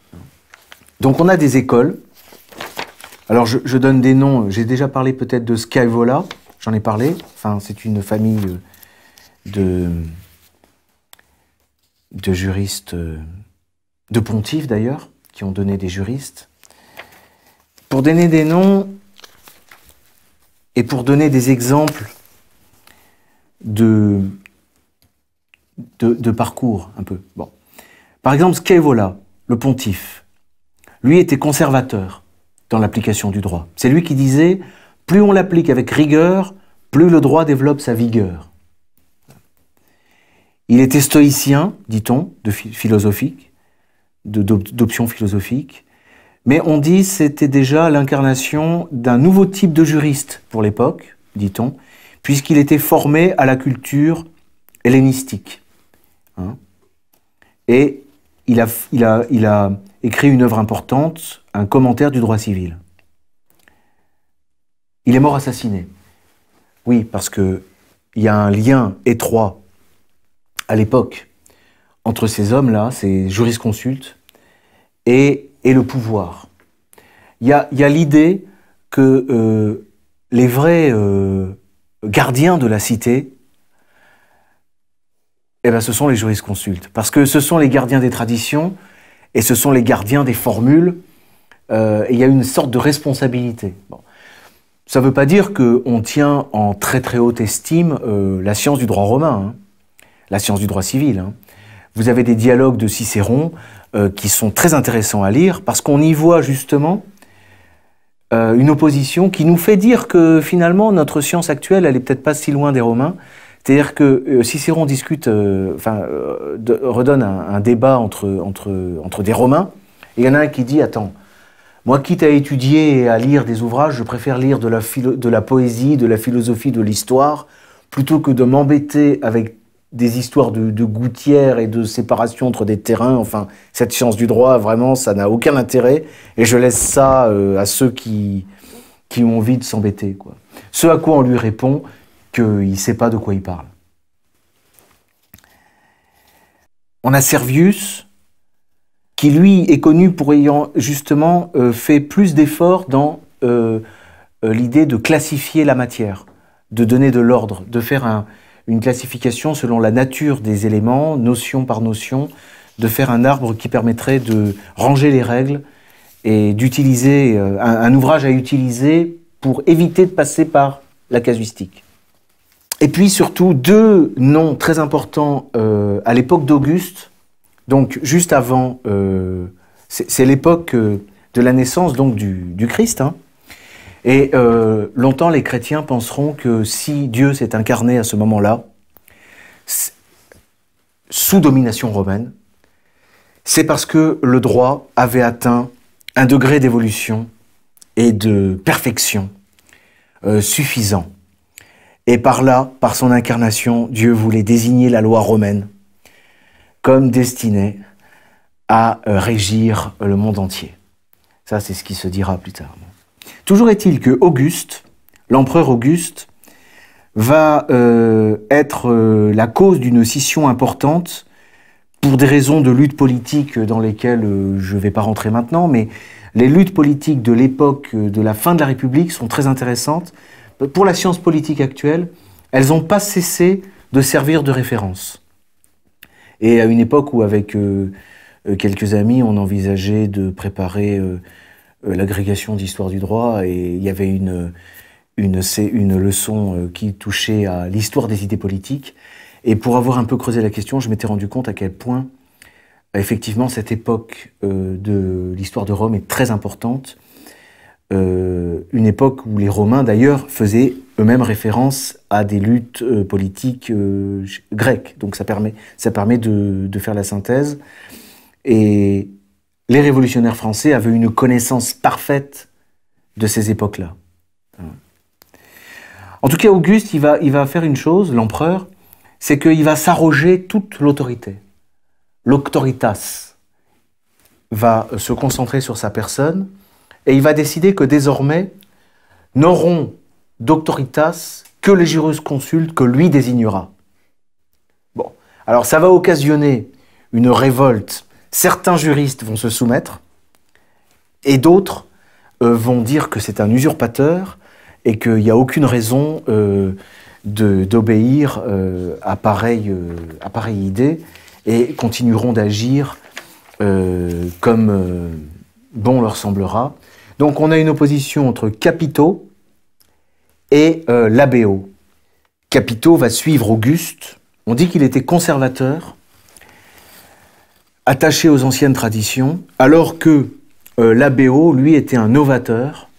Donc on a des écoles. Alors je, donne des noms. J'ai déjà parlé peut-être de Skyvola. J'en ai parlé. Enfin, c'est une famille euh, de, de juristes, euh, de pontifs d'ailleurs, qui ont donné des juristes. Pour donner des noms et pour donner des exemples de, de, parcours un peu. Bon. Par exemple, Skyvola, le pontife, lui était conservateur dans l'application du droit. C'est lui qui disait, plus on l'applique avec rigueur, plus le droit développe sa vigueur. Il était stoïcien, dit-on, de philosophique, d'option philosophique, mais on dit c'était déjà l'incarnation d'un nouveau type de juriste pour l'époque, dit-on, puisqu'il était formé à la culture hellénistique. Hein. Et il a, il a, il a écrit une œuvre importante, un commentaire du droit civil. Il est mort assassiné. Oui, parce qu'il y a un lien étroit à l'époque entre ces hommes-là, ces jurisconsultes, et, et le pouvoir. Il y a, l'idée que euh, les vrais euh, gardiens de la cité, eh ben, ce sont les jurisconsultes. Parce que ce sont les gardiens des traditions, et ce sont les gardiens des formules, euh, et il y a une sorte de responsabilité. Ça ne veut pas dire qu'on tient en très très haute estime euh, la science du droit romain, hein. la science du droit civil. Hein. Vous avez des dialogues de Cicéron euh, qui sont très intéressants à lire parce qu'on y voit justement une opposition qui nous fait dire que finalement notre science actuelle, elle est peut-être pas si loin des Romains, c'est-à-dire que euh, Cicéron discute, euh, enfin, euh, redonne un, débat entre, entre, entre des Romains, il y en a un qui dit, attends, moi, quitte à étudier et à lire des ouvrages, je préfère lire de la, de la poésie, de la philosophie, de l'histoire, plutôt que de m'embêter avec des histoires de, gouttières et de séparation entre des terrains. Enfin, cette science du droit, vraiment, ça n'a aucun intérêt. Et je laisse ça à ceux qui, qui ont envie de s'embêter. Ce à quoi on lui répond, qu'il ne sait pas de quoi il parle. On a Servius, qui lui est connu pour ayant justement euh, fait plus d'efforts dans euh, euh, l'idée de classifier la matière, de donner de l'ordre, de faire une classification selon la nature des éléments, notion par notion, de faire un arbre qui permettrait de ranger les règles et d'utiliser un ouvrage à utiliser pour éviter de passer par la casuistique. Et puis surtout, deux noms très importants euh, à l'époque d'Auguste, donc juste avant, euh, c'est l'époque euh, de la naissance donc du, Christ. Hein. Et longtemps, les chrétiens penseront que si Dieu s'est incarné à ce moment-là, sous domination romaine, c'est parce que le droit avait atteint un degré d'évolution et de perfection suffisant et par là, par son incarnation, Dieu voulait désigner la loi romaine comme destinée à euh, régir euh, le monde entier. Ça, c'est ce qui se dira plus tard. Toujours est-il que Auguste, l'empereur Auguste, va euh, être la cause d'une scission importante pour des raisons de lutte politique dans lesquelles je ne vais pas rentrer maintenant, mais les luttes politiques de l'époque de la fin de la République sont très intéressantes pour la science politique actuelle, elles n'ont pas cessé de servir de référence. Et à une époque où, avec euh, euh, quelques amis, on envisageait de préparer euh, l'agrégation d'histoire du droit, et il y avait une, leçon qui touchait à l'histoire des idées politiques. Et pour avoir un peu creusé la question, je m'étais rendu compte à quel point, effectivement, cette époque de l'histoire de Rome est très importante euh, une époque où les Romains, d'ailleurs, faisaient eux-mêmes référence à des luttes euh, politiques euh, grecques. Donc ça permet, de, faire la synthèse. Et les révolutionnaires français avaient une connaissance parfaite de ces époques-là. En tout cas, Auguste, il va, il va faire une chose, l'empereur, c'est qu'il va s'arroger toute l'autorité. L'autoritas va se concentrer sur sa personne et il va décider que désormais n'auront doctoritas que les jurisconsultes que lui désignera. Bon, alors ça va occasionner une révolte. Certains juristes vont se soumettre et d'autres euh, vont dire que c'est un usurpateur et qu'il n'y a aucune raison euh, d'obéir euh, à, à, pareille, idée et continueront d'agir comme bon leur semblera. Donc on a une opposition entre Capito et euh, l'ABO. Capito va suivre Auguste. On dit qu'il était conservateur, attaché aux anciennes traditions, alors que euh, l'ABO, lui, était un novateur,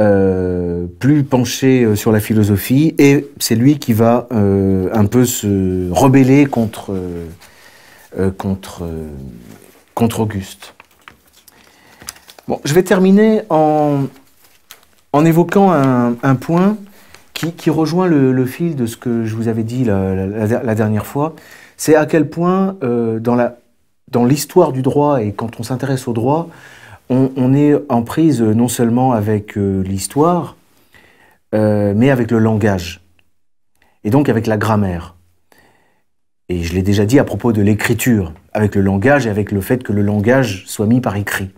euh, plus penché euh, sur la philosophie, et c'est lui qui va euh, un peu se rebeller contre Auguste je vais terminer en, en évoquant un, point qui, rejoint le, fil de ce que je vous avais dit la, dernière fois. C'est à quel point, euh, dans l'histoire du droit et quand on s'intéresse au droit, on, est en prise non seulement avec euh, l'histoire, euh, mais avec le langage, et donc avec la grammaire. Et je l'ai déjà dit à propos de l'écriture, avec le langage et avec le fait que le langage soit mis par écrit.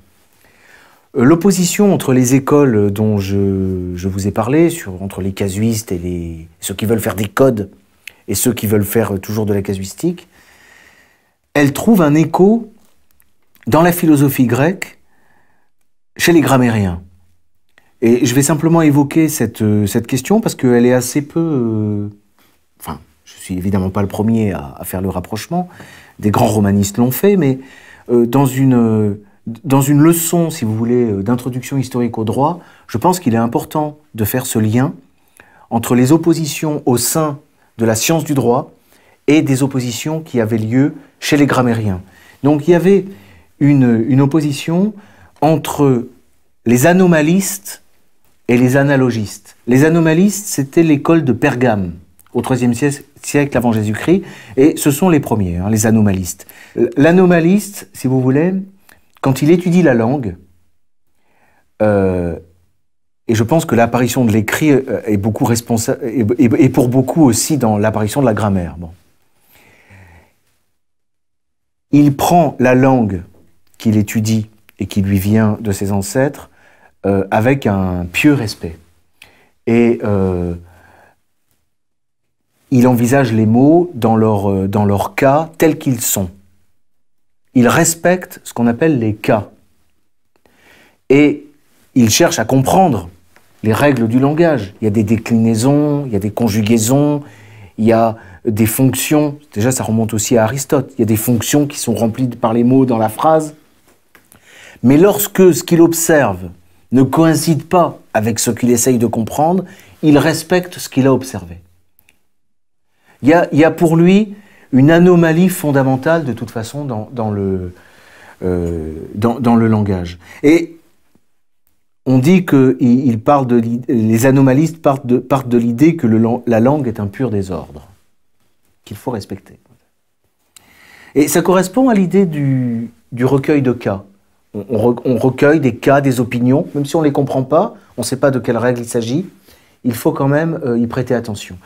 Euh, l'opposition entre les écoles dont je, vous ai parlé, sur, entre les casuistes et les, ceux qui veulent faire des codes et ceux qui veulent faire toujours de la casuistique, elle trouve un écho dans la philosophie grecque chez les grammairiens. Et je vais simplement évoquer cette, euh, cette question parce qu'elle est assez peu... Euh, enfin, je suis évidemment pas le premier à, faire le rapprochement, des grands romanistes l'ont fait, mais dans une dans une leçon, si vous voulez, euh, d'introduction historique au droit, je pense qu'il est important de faire ce lien entre les oppositions au sein de la science du droit et des oppositions qui avaient lieu chez les grammairiens. Donc il y avait une, opposition entre les anomalistes et les analogistes. Les anomalistes, c'était l'école de Pergame au IIIe siècle avant Jésus-Christ, et ce sont les premiers, hein, les anomalistes. L'anomaliste, si vous voulez, quand il étudie la langue, euh, et je pense que l'apparition de l'écrit euh, est, beaucoup responsable, et pour beaucoup aussi dans l'apparition de la grammaire. Il prend la langue qu'il étudie et qui lui vient de ses ancêtres euh, avec un pieux respect. Et il envisage les mots dans leur, dans leur cas tels qu'ils sont il respecte ce qu'on appelle les cas. Et il cherche à comprendre les règles du langage. Il y a des déclinaisons, il y a des conjugaisons, il y a des fonctions. Déjà, ça remonte aussi à Aristote. Il y a des fonctions qui sont remplies par les mots dans la phrase. Mais lorsque ce qu'il observe ne coïncide pas avec ce qu'il essaye de comprendre, il respecte ce qu'il a observé. Il y a, il y a pour lui une anomalie fondamentale de toute façon dans, le, euh, dans, le langage. Et on dit que il, de, les anomalistes partent de, partent de l'idée que le, la langue est un pur désordre, qu'il faut respecter. Et ça correspond à l'idée du, recueil de cas. On, recueille des cas, des opinions, même si on ne les comprend pas, on ne sait pas de quelle règles il s'agit, il faut quand même euh, y prêter attention.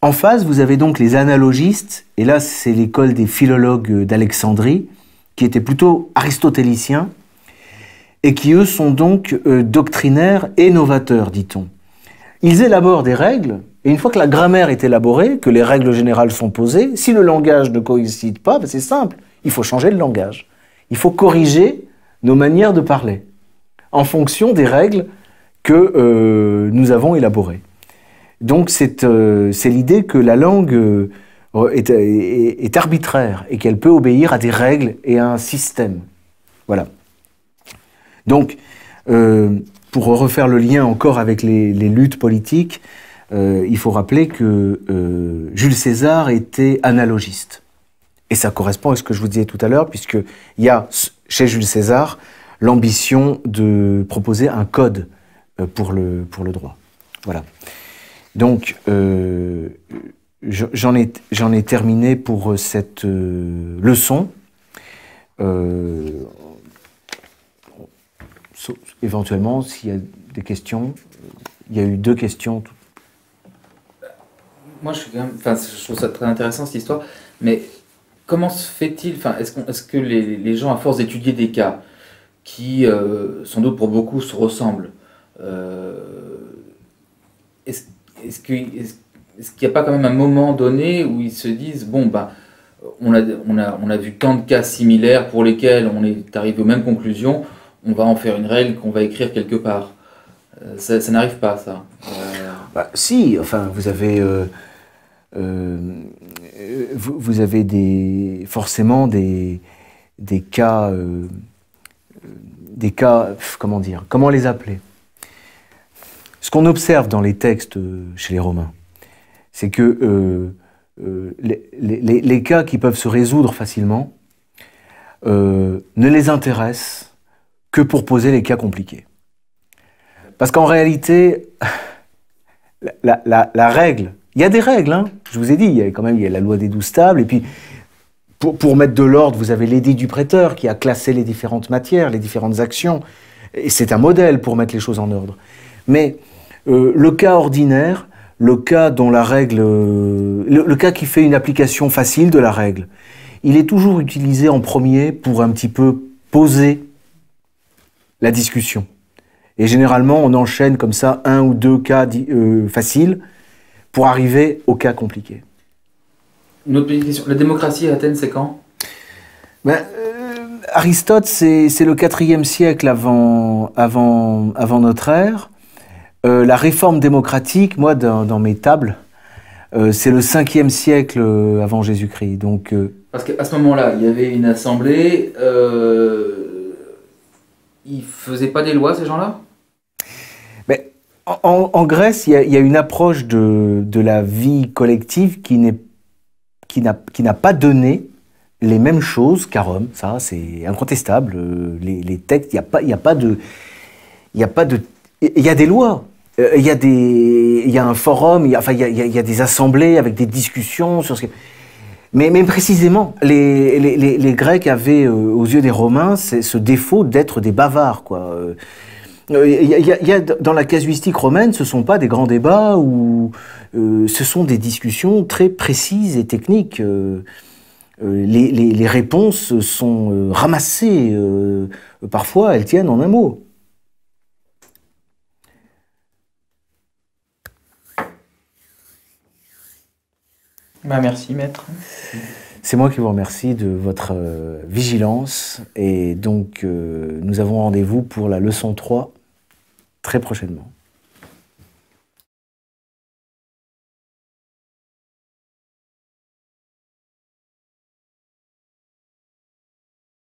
En face, vous avez donc les analogistes, et là c'est l'école des philologues d'Alexandrie, qui étaient plutôt aristotéliciens, et qui eux sont donc euh, doctrinaires et novateurs, dit-on. Ils élaborent des règles, et une fois que la grammaire est élaborée, que les règles générales sont posées, si le langage ne coïncide pas, ben, c'est simple, il faut changer le langage. Il faut corriger nos manières de parler en fonction des règles que euh, nous avons élaborées. Donc euh, c'est l'idée que la langue euh, est, arbitraire et qu'elle peut obéir à des règles et à un système. Voilà. Donc, euh, pour refaire le lien encore avec les, luttes politiques, il faut rappeler que Jules César était analogiste. Et ça correspond à ce que je vous disais tout à l'heure, puisqu'il y a chez Jules César l'ambition de proposer un code pour le, pour le droit. Voilà. Donc, euh, j'en ai, ai, terminé pour euh, cette euh, leçon. éventuellement, s'il y a des questions, il y a eu deux questions. Moi, je, suis trouve ça très intéressant cette histoire, mais comment se fait-il Est-ce que les, gens, à force d'étudier des cas qui, sans doute pour beaucoup, se ressemblent, est-ce qu'il n'y a pas quand même un moment donné où ils se disent, bon, bah, on a, on, a, on a vu tant de cas similaires pour lesquels on est arrivé aux mêmes conclusions, on va en faire une règle qu'on va écrire quelque part. Euh, ça, n'arrive pas, ça. Euh, bah, si, enfin, vous avez... Euh, vous, avez des, forcément des, des cas, des cas, comment dire, comment les appeler ce qu'on observe dans les textes euh, chez les Romains, c'est que euh, euh, les, cas qui peuvent se résoudre facilement ne les intéressent que pour poser les cas compliqués. Parce qu'en réalité, la, règle, il y a des règles, hein. je vous ai dit, il y a quand même la loi des douze tables, et puis pour, mettre de l'ordre, vous avez l'édit du prêteur qui a classé les différentes matières, les différentes actions, et c'est un modèle pour mettre les choses en ordre. Mais euh, le cas ordinaire, le cas dont la règle, euh, le, cas qui fait une application facile de la règle, il est toujours utilisé en premier pour un petit peu poser la discussion. Et généralement, on enchaîne comme ça un ou deux cas euh, faciles pour arriver au cas compliqué. La démocratie à Athènes, c'est quand ben, Aristote, c'est le 4 siècle avant notre ère. Euh, la réforme démocratique, moi, dans, mes tables, euh, c'est le 5e siècle euh, avant Jésus-Christ. Donc, Parce qu'à ce moment-là, il y avait une assemblée. Ils ne faisaient pas des lois, ces gens-là ben, en, en, Grèce, il y, a, une approche de, la vie collective qui n'a pas donné les mêmes choses qu'à Rome. Ça, c'est incontestable. Les, textes, il n'y a, pas de il n'y a pas de il y a des lois. Euh, il y, a des, il y a un forum, il y a, enfin, il y, a, des assemblées avec des discussions sur ce Mais, mais, précisément, les, Grecs avaient, euh, aux yeux des Romains, ce défaut d'être des bavards. Quoi. Euh, y a, dans la casuistique romaine, ce ne sont pas des grands débats, ou, ce sont des discussions très précises et techniques. les, réponses sont ramassées, parfois elles tiennent en un mot. Bah, merci, maître. C'est moi qui vous remercie de votre euh, vigilance. Et donc, euh, nous avons rendez-vous pour la leçon 3 très prochainement.